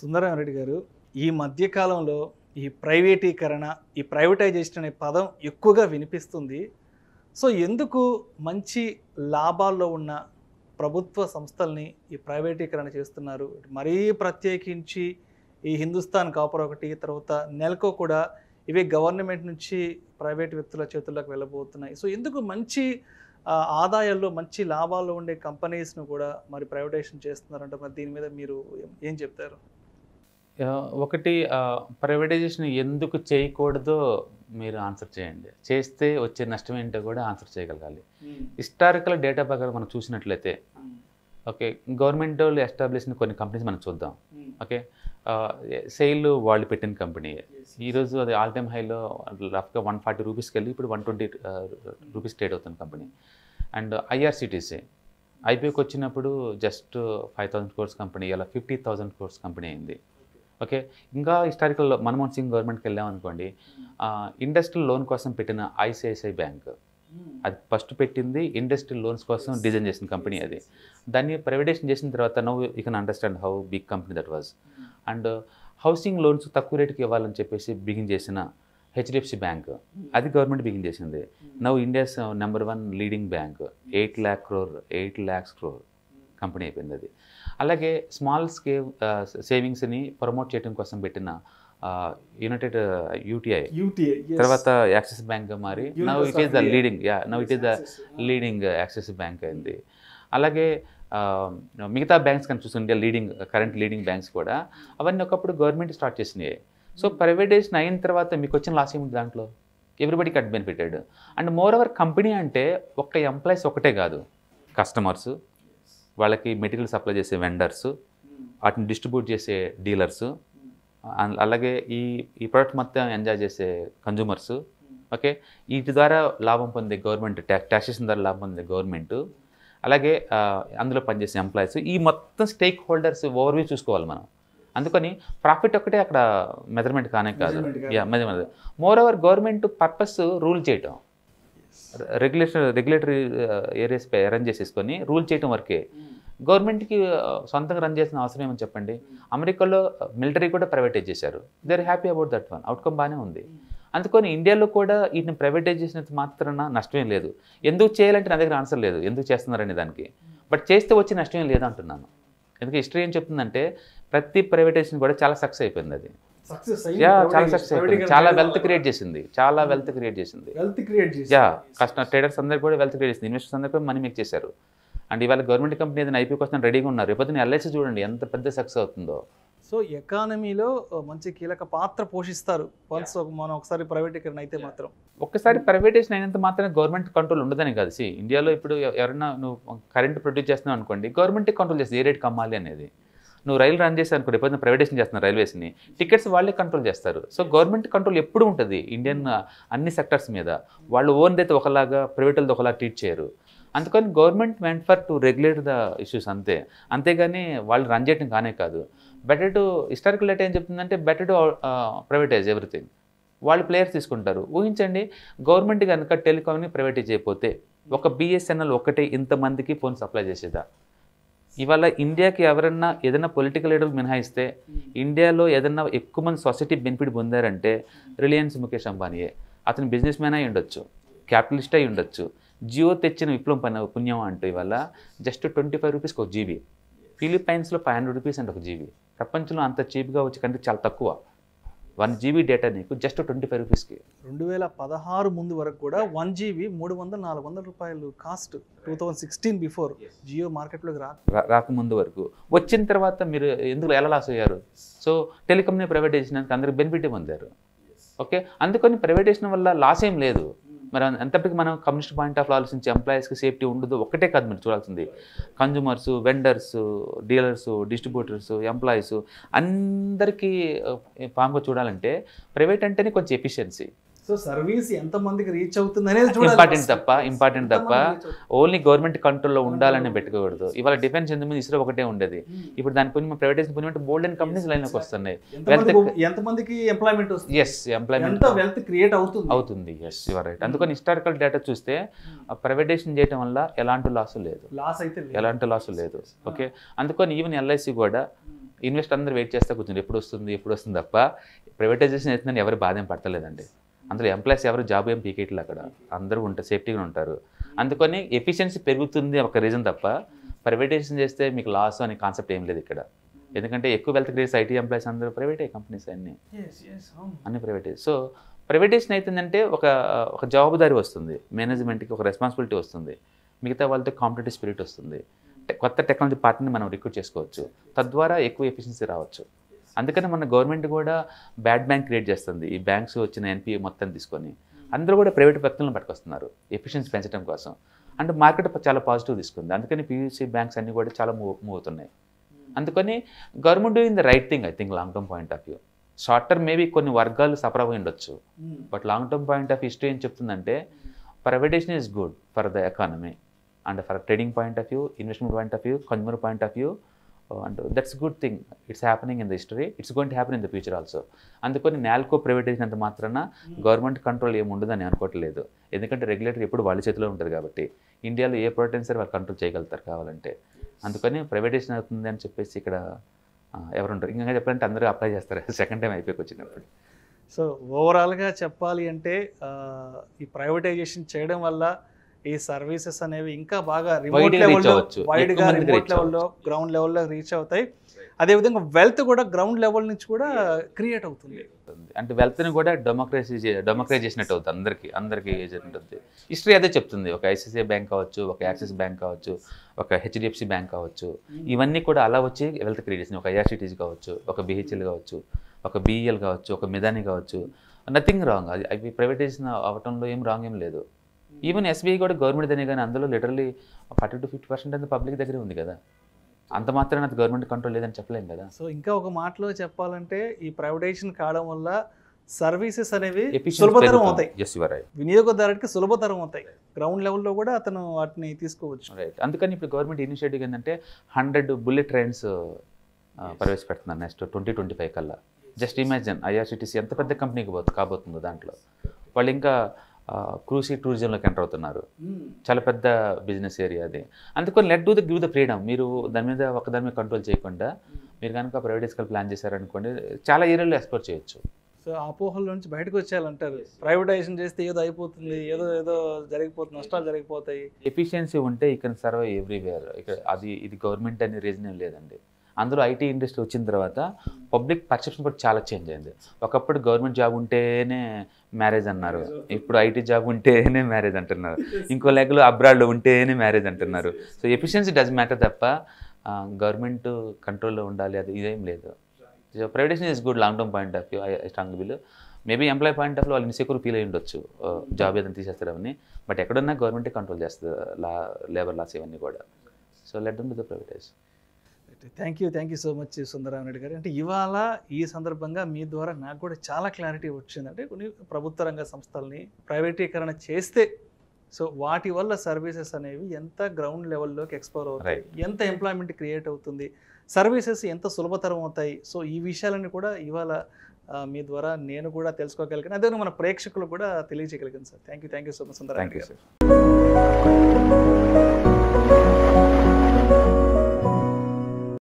సుందరారెడ్డి గారు ఈ మధ్యకాలంలో ఈ ప్రైవేటీకరణ ఈ ప్రైవేటైజేషన్ అనే పదం ఎక్కువగా వినిపిస్తుంది సో ఎందుకు మంచి లాభాల్లో ఉన్న ప్రభుత్వ సంస్థల్ని ఈ ప్రైవేటీకరణ చేస్తున్నారు మరీ ప్రత్యేకించి ఈ హిందుస్థాన్ కాపర్ ఒకటి తర్వాత నెలకో కూడా ఇవి గవర్నమెంట్ నుంచి ప్రైవేట్ వ్యక్తుల చేతుల్లోకి వెళ్ళబోతున్నాయి సో ఎందుకు మంచి ఆదాయాల్లో మంచి లాభాల్లో ఉండే కంపెనీస్ను కూడా మరి ప్రైవేటైజేషన్ చేస్తున్నారంటే మరి దీని మీద మీరు ఏం చెప్తారు ఒకటి ప్రైవేటైజేషన్ ఎందుకు చేయకూడదో మీరు ఆన్సర్ చేయండి చేస్తే వచ్చే నష్టం ఏంటో కూడా ఆన్సర్ చేయగలగాలి హిస్టారికల్ hmm. డేటా ప్రకారం మనం చూసినట్లయితే ఓకే hmm. గవర్నమెంట్ వాళ్ళు ఎస్టాబ్లిష్ కొన్ని కంపెనీస్ మనం చూద్దాం ఓకే hmm. సెయిల్ వాళ్ళు పెట్టిన కంపెనీ ఈరోజు అది ఆల్ టైమ్ హైలో రఫ్గా వన్ ఫార్టీ రూపీస్కి వెళ్ళి ఇప్పుడు వన్ ట్వంటీ రూపీస్ ట్రేడ్ అవుతుంది కంపెనీ అండ్ ఐఆర్సిటీసీ ఐపీఓకి వచ్చినప్పుడు just five thousand crores company ఇలా ఫిఫ్టీ థౌసండ్ కోర్స్ కంపెనీ అయింది ఓకే ఇంకా హిస్టారికల్లో మన్మోహన్ సింగ్ గవర్నమెంట్కి వెళ్ళామనుకోండి ఇండస్ట్రియల్ లోన్ కోసం పెట్టిన ఐసిఐసిఐ బ్యాంక్ hmm. అది ఫస్ట్ పెట్టింది ఇండస్ట్రియల్ లోన్స్ కోసం డిజైన్ చేసిన కంపెనీ అది దాన్ని ప్రైవేటేషన్ చేసిన తర్వాత now you can understand how big company that was and housing loans తక్కువ రేటుకి ఇవ్వాలని చెప్పేసి బిగిన్ చేసిన హెచ్డిఎఫ్సి బ్యాంక్ hmm. అది గవర్నమెంట్ బిగిన్ చేసింది now India's number one leading bank eight lakh crore eight lakhs crore company అయిపోయింది అది అలాగే స్మాల్ స్కేల్ సేవింగ్స్ని ప్రమోట్ చేయడం కోసం పెట్టిన యునైటెడ్ యూటీఐ తర్వాత యాక్సిస్ బ్యాంక్ మారి now it is the leading yeah now it is the leading Axis bank అయింది అలాగే మిగతా బ్యాంక్స్ కానీ చూస్తుంటే లీడింగ్ కరెంట్ లీడింగ్ బ్యాంక్స్ కూడా అవన్నీ ఒకప్పుడు గవర్నమెంట్ స్టార్ట్ చేసినాయి సో ప్రైవేటైజేషన్ అయిన తర్వాత మీకు వచ్చిన లాస్ ఏమిటి దాంట్లో everybody cut benefited and moreover company అంటే ఒక్క ఎంప్లాయీస్ ఒకటే కాదు కస్టమర్స్ వాళ్ళకి మెటీరియల్ సప్లై చేసే వెండర్స్ వాటిని డిస్ట్రిబ్యూట్ చేసే డీలర్స్ అలాగే ఈ ఈ ప్రోడక్ట్ మొత్తం ఎంజాయ్ చేసే కన్జ్యూమర్స్ ఓకే వీటి ద్వారా లాభం పొందే గవర్నమెంట్ ట్యాక్సేషన్ ద్వారా లాభం పొందే గవర్నమెంట్ అలాగే అందులో పనిచేసే ఎంప్లాయీస్ ఈ మొత్తం స్టేక్ హోల్డర్స్ ఓవర్వ్యూ చూసుకోవాలి మనం అందుకని ప్రాఫిట్ ఒక్కటే అక్కడ మెజర్మెంట్ కానే కాదు measurement moreover government purpose rule చేయటం రెగ్యులేషన్ రెగ్యులేటరీ ఏరియాస్పై అరేంజ్ చేసేసుకొని రూల్ చేయటం వరకే hmm. గవర్నమెంట్కి సొంతంగా రన్ చేసిన అవసరం ఏమని చెప్పండి అమెరికాలో మిలిటరీ కూడా ప్రైవేటైజ్ చేశారు they are happy about that one outcome బాగానే ఉంది అందుకని ఇండియాలో కూడా వీటిని ప్రైవేటైజ్ చేసినంత మాత్రాన నష్టమేం లేదు ఎందుకు చేయాలంటే నా దగ్గర ఆన్సర్ లేదు ఎందుకు చేస్తున్నారనే దానికి బట్ చేస్తే వచ్చే నష్టం లేదు అంటున్నాను ఎందుకంటే హిస్టరీ ఏం చెప్తుందంటే ప్రతి ప్రైవేటైజేషన్ కూడా చాలా సక్సెస్ అయిపోయింది అది యా చాలా సక్సెస్ అయిపోయింది చాలా వెల్త్ క్రియేట్ చేసింది చాలా వెల్త్ hmm. క్రియేట్ చేసింది యా కస్టమర్ ట్రేడర్స్ అందరికీ కూడా వెల్త్ క్రియేట్ చేసింది ఇన్వెస్టర్స్ అందరికీ కూడా మనీ మేక్ చేశారు అండ్ ఇవాళ గవర్నమెంట్ కంపెనీ ఏదైనా ఐపీ కోసం రెడీగా ఉన్నారు రేపొద్దున ఎల్ఐసి చూడండి ఎంత పెద్ద సక్సెస్ అవుతుందో సో ఎకానమీలో మంచి కీలక పాత్ర పోషిస్తారు వన్స్ మనం ఒకసారి ప్రైవేటీకరణ అయితే మాత్రం ఒకసారి ప్రైవేటేషన్ అయినంత మాత్రమే గవర్నమెంట్ కంట్రోల్ ఉండదని కాదు సి ఇండియాలో ఇప్పుడు ఎవరైనా నువ్వు కరెంట్ ప్రొడ్యూస్ చేస్తున్నావు అనుకోండి గవర్నమెంట్ కంట్రోల్ చేస్తుంది ఏ రేట్ కమ్మాలి అనేది నువ్వు రైలు రన్ చేసి అనుకోండి ఎప్పుడైనా ప్రైవేటేషన్ చేస్తున్నారు రైల్వేస్ని టికెట్స్ వాళ్ళే కంట్రోల్ చేస్తారు సో గవర్నమెంట్ కంట్రోల్ ఎప్పుడు ఉంటుంది ఇండియన్ అన్ని సెక్టర్స్ మీద వాళ్ళు ఓన్ అయితే ఒకలాగా ప్రైవేట్ వాళ్ళది ఒకలాగా ట్రీట్ చేయరు అందుకని government meant for to regulate the issues అంతే అంతేగాని వాళ్ళు రన్ చేయడం కానే కాదు బెటర్ టు హిస్టారికల్ డేటా ఏం చెప్తుందంటే బెటర్ టు ప్రైవేటైజ్ ఎవ్రీథింగ్ వాళ్ళు ప్లేయర్స్ తీసుకుంటారు ఊహించండి గవర్నమెంట్ కనుక టెలికామ్ని ప్రైవేటైజ్ అయిపోతే ఒక బిఎస్ఎన్ఎల్ ఒకటే ఇంతమందికి ఫోన్ సప్లై చేసేదా ఇవాళ ఇండియాకి ఎవరన్నా ఏదైనా పొలిటికల్ లీడర్ మినహాయిస్తే hmm. ఇండియాలో ఏదన్నా ఎక్కువ మంది సొసైటీ బెనిఫిట్ పొందారంటే రిలయన్స్ ముఖేష్ అంబానీయే అతను బిజినెస్ మ్యాన్ అయి ఉండొచ్చు క్యాపిటలిస్ట్ అయి ఉండొచ్చు జియో తెచ్చిన విప్లవం పని పుణ్యం అంటూ ఇవాళ జస్ట్ ట్వంటీ ఫైవ్ రూపీస్కి ఒక జీబీ ఫిలిపైన్స్లో ఫైవ్ హండ్రెడ్ రూపీస్ అండ్ ఒక జీబీ ప్రపంచంలో అంత చీప్గా వచ్చే కంటే చాలా తక్కువ వన్ జీబీ డేటా నీకు జస్ట్ ట్వంటీ ఫైవ్ రూపీస్కి రెండు వేల పదహారు ముందు వరకు కూడా వన్ జీబీ మూడు వందల నాలుగు వందల రూపాయలు cost two thousand sixteen before Jio మార్కెట్లోకి రా రాకముందు వరకు వచ్చిన తర్వాత మీరు ఎందుకు ఎలా లాస్ అయ్యారు సో టెలికమ్ని ప్రైవేట్ అందరికి బెనిఫిట్ పొందారు ఓకే అందుకని ప్రైవేటేషన్ వల్ల లాస్ ఏం లేదు మరి ఎంతటికి మనం కమ్యూనిస్ట్ పాయింట్ ఆఫ్ ఆలోచించి ఎంప్లాయీస్కి సేఫ్టీ ఉండదు ఒకటే కాదు మీరు చూడాల్సింది consumers vendors dealers distributors employees అందరికీ ఫామ్గా చూడాలంటే ప్రైవేట్ అంటేనే కొంచెం ఎఫిషియన్సీ సో సర్వీస్ మందికి రీచ్ అవుతుంది అనేది ఇంపార్టెంట్ తప్ప ఇంపార్టెంట్ తప్ప ఓన్లీ గవర్నమెంట్ కంట్రోల్లో ఉండాలని పెట్టుకోకూడదు ఇవాళ డిఫెన్స్ ఎందుకు మీద ఇస్రో ఒకటే ఉండేది hmm. ఇప్పుడు దాని కొన్ని ప్రైవేటైజేషన్ కొన్ని బోల్డెన్ కంపెనీస్ కంపెనీస్ లైన్లోకి వస్తున్నాయి వెల్త్ మందికి employment yes employment wealth create అవుతుంది అవుతుంది ఎస్ యువర్ రైట్ అందుకని హిస్టారికల్ డేటా చూస్తే ప్రైవేటేషన్ hmm. చేయడం వల్ల ఎలాంటి లాస్ లేదు లాస్ అయితే ఎలాంటి లాస్ లేదు ఓకే అందుకని ఈవెన్ ఎల్ఐసి కూడా ఇన్వెస్ట్ hmm. అందరూ వెయిట్ చేస్తే కూర్చుంది ఎప్పుడు వస్తుంది ఎప్పుడు వస్తుంది తప్ప ప్రైవేటైజేషన్ అవుతుందని ఎవరు బాధ్యం పడతలేదండి అందులో ఎంప్లాయీస్ ఎవరు జాబ్ ఏం పీకేట్లు అక్కడ అందరూ ఉంటారు సేఫ్టీగా ఉంటారు అందుకని ఎఫిషియన్సీ పెరుగుతుంది ఒక రీజన్ తప్ప ప్రైవేటైజేషన్ చేస్తే మీకు లాస్ అనే కాన్సెప్ట్ ఏం లేదు ఇక్కడ ఎందుకంటే ఎక్కువ వెల్త్ క్రియేస్ ఐటీ ఎంప్లాయీస్ అందరూ ప్రైవేటే కంపెనీస్ అన్ని అన్ని ప్రైవేటైజ్ సో ప్రైవేటేషన్ అవుతుందంటే ఒక ఒక జవాబుదారి వస్తుంది మేనేజ్మెంట్కి ఒక రెస్పాన్సిబిలిటీ వస్తుంది మిగతా వాళ్ళతో కాంపిటేటివ్ స్పిరిట్ వస్తుంది కొత్త టెక్నాలజీ పార్ట్ని మనం రిక్రూట్ చేసుకోవచ్చు తద్వారా ఎక్కువ ఎఫిషియన్సీ రావచ్చు అందుకని మన గవర్నమెంట్ కూడా బ్యాడ్ బ్యాంక్ క్రియేట్ చేస్తుంది ఈ బ్యాంక్స్ వచ్చిన ఎన్పిఏ మొత్తం తీసుకొని అందరూ కూడా ప్రైవేట్ వ్యక్తులను పట్టుకొస్తున్నారు ఎఫిషియన్సీ పెంచడం కోసం అండ్ మార్కెట్ చాలా పాజిటివ్ తీసుకుంది అందుకని పియూసీ బ్యాంక్స్ అన్నీ కూడా చాలా మూవ్ మూవ్ అవుతున్నాయి అందుకని government in the right thing I think long term point of view short term maybe కొన్ని వర్గాలు సఫర్ అయి ఉండొచ్చు but long term point of history ఏం చెప్తుందంటే privatisation is good for the economy and for trading point of view investment point of view consumer point of view and that's good thing it's happening in the history it's going to happen in the future also అందుకని NALCO privatisation మాత్రాన government control ఏమి అనుకోవట్లేదు ఎందుకంటే regulator ఎప్పుడు వాళ్ళ చేతిలో ఉంటుంది కాబట్టి ఇండియాలో ఏ ప్రోడక్ట్ సరే వాళ్ళు కంట్రోల్ చేయగలుగుతారు కావాలంటే అందుకని ప్రైవేటైజేషన్ అవుతుంది అని చెప్పేసి ఇక్కడ ఎవరు ఉంటారు ఇంకా చెప్పాలంటే అందరూ అప్లై చేస్తారు సెకండ్ టైం అయిపోయి వచ్చినప్పుడు సో ఓవరాల్గా చెప్పాలి అంటే ఈ ప్రైవేటైజేషన్ చేయడం వల్ల ఈ సర్వీసెస్ అనేవి ఇంకా బాగా రిమోట్ లెవెల్లో గా రిమోట్ లెవెల్లో గ్రౌండ్ లెవెల్లో రీచ్ అవుతాయి అదేవిధంగా వెల్త్ కూడా గ్రౌండ్ లెవెల్ నుంచి కూడా క్రియేట్ అవుతుంది అంటే వెల్త్ని కూడా డెమోక్రసీ డెమోక్రైజ్ చేసినట్టు అవుతుంది అందరికీ అందరికీ ఉంటుంది హిస్టరీ అదే చెప్తుంది ఒక ఐసిఐసిఐ బ్యాంక్ కావచ్చు ఒక యాక్సిస్ బ్యాంక్ hmm. కావచ్చు ఒక హెచ్డిఎఫ్సి బ్యాంక్ కావచ్చు hmm. ఇవన్నీ కూడా అలా వచ్చి వెల్త్ క్రియేట్ చేసింది ఒక ఐఆర్సిటీస్ కావచ్చు ఒక బిహెచ్ఎల్ కావచ్చు ఒక బిఈఎల్ e కావచ్చు ఒక మిదాని కావచ్చు నథింగ్ రాంగ్ అది అవి ప్రైవేటైజేషన్ అవటంలో ఏం రాంగ్ ఏం లేదు ఈవెన్ ఎస్బీఐ కూడా గవర్నమెంట్ అనే కానీ అందులో literally forty to fifty percent అంత పబ్లిక్ దగ్గరే ఉంది కదా అంత మాత్రమే అది గవర్నమెంట్ కంట్రోల్ లేదని చెప్పలేము కదా సో ఇంకా ఒక మాటలో చెప్పాలంటే ఈ ప్రైవేటైజేషన్ కావడం వల్ల సర్వీసెస్ అనేవి సులభతరం అవుతాయి వినియోగదారుడికి సులభతరం అవుతాయి గ్రౌండ్ లెవెల్లో కూడా అతను వాటిని తీసుకోవచ్చు రైట్ అందుకని ఇప్పుడు గవర్నమెంట్ ఇనిషియేటివ్ ఏంటంటే హండ్రెడ్ బుల్లెట్ ట్రైన్స్ ప్రవేశపెడుతున్నారు నెక్స్ట్ ట్వంటీ ట్వంటీ ఫైవ్ కల్లా జస్ట్ ఇమాజిన్ ఐఆర్సిటీసీ ఎంత పెద్ద కంపెనీకి పోతుంది కాబోతుందో దాంట్లో వాళ్ళు ఇంకా క్రూసీ టూరిజంలోకి ఎంటర్ అవుతున్నారు hmm. చాలా పెద్ద బిజినెస్ ఏరియా అది అందుకని let do the give the freedom మీరు దాని మీద ఒక దాని మీద కంట్రోల్ చేయకుండా hmm. మీరు కనుక ప్రైవేట్ స్కూల్ ప్లాన్ చేశారనుకోండి చాలా ఏరియాలో ఎక్స్ప్లోర్ చేయొచ్చు సో అపోహల నుంచి బయటకు వచ్చేయాలంటారు ప్రైవేటైజేషన్ చేస్తే ఏదో అయిపోతుంది ఏదో ఏదో జరిగిపోతుంది నష్టాలు జరిగిపోతాయి ఎఫిషియన్సీ ఉంటే ఇక్కడ సర్వ్ ఎవ్రీవేర్ ఇక్కడ అది ఇది గవర్నమెంట్ అనే రీజన్ లేదండి అందరూ ఐటీ ఇండస్ట్రీ వచ్చిన తర్వాత పబ్లిక్ పర్సెప్షన్ కూడా చాలా చేంజ్ అయింది ఒకప్పుడు గవర్నమెంట్ జాబ్ ఉంటేనే మ్యారేజ్ అన్నారు ఇప్పుడు ఐటీ జాబ్ ఉంటేనే మ్యారేజ్ అంటున్నారు ఇంకో లెక్కలు అబ్రాడ్లో ఉంటేనే మ్యారేజ్ అంటున్నారు సో ఎఫిషియన్సీ డజ్ మ్యాటర్ తప్ప గవర్నమెంట్ కంట్రోల్లో ఉండాలి అది ఇదేం లేదు so privatisation is good long term point of view I strong believe maybe employ point of వాళ్ళు ఇన్సెక్యూర్ ఫీల్ అయి ఉండొచ్చు జాబ్ ఏదైనా తీసేస్తారని బట్ ఎక్కడున్నా గవర్నమెంటే కంట్రోల్ చేస్తుంది లా లేబర్ లాస్ ఇవన్నీ కూడా so let them the privatise thank you thank you so much Naidu garu అంటే ఇవాళ ఈ సందర్భంగా మీ ద్వారా నాకు కూడా చాలా క్లారిటీ వచ్చింది అంటే కొన్ని ప్రభుత్వ రంగ సంస్థల్ని ప్రైవేటీకరణ చేస్తే సో వాటి వల్ల సర్వీసెస్ అనేవి ఎంత గ్రౌండ్ లెవెల్లోకి ఎక్స్ప్లోర్ అవుతాయి ఎంత ఎంప్లాయ్మెంట్ క్రియేట్ అవుతుంది సర్వీసెస్ ఎంత సులభతరం అవుతాయి సో ఈ విషయాలన్నీ కూడా ఇవాళ మీ ద్వారా నేను కూడా తెలుసుకోగలిగాను అదే మన ప్రేక్షకులు కూడా తెలియజేయగలిగాను sir thank you thank you so much Sundara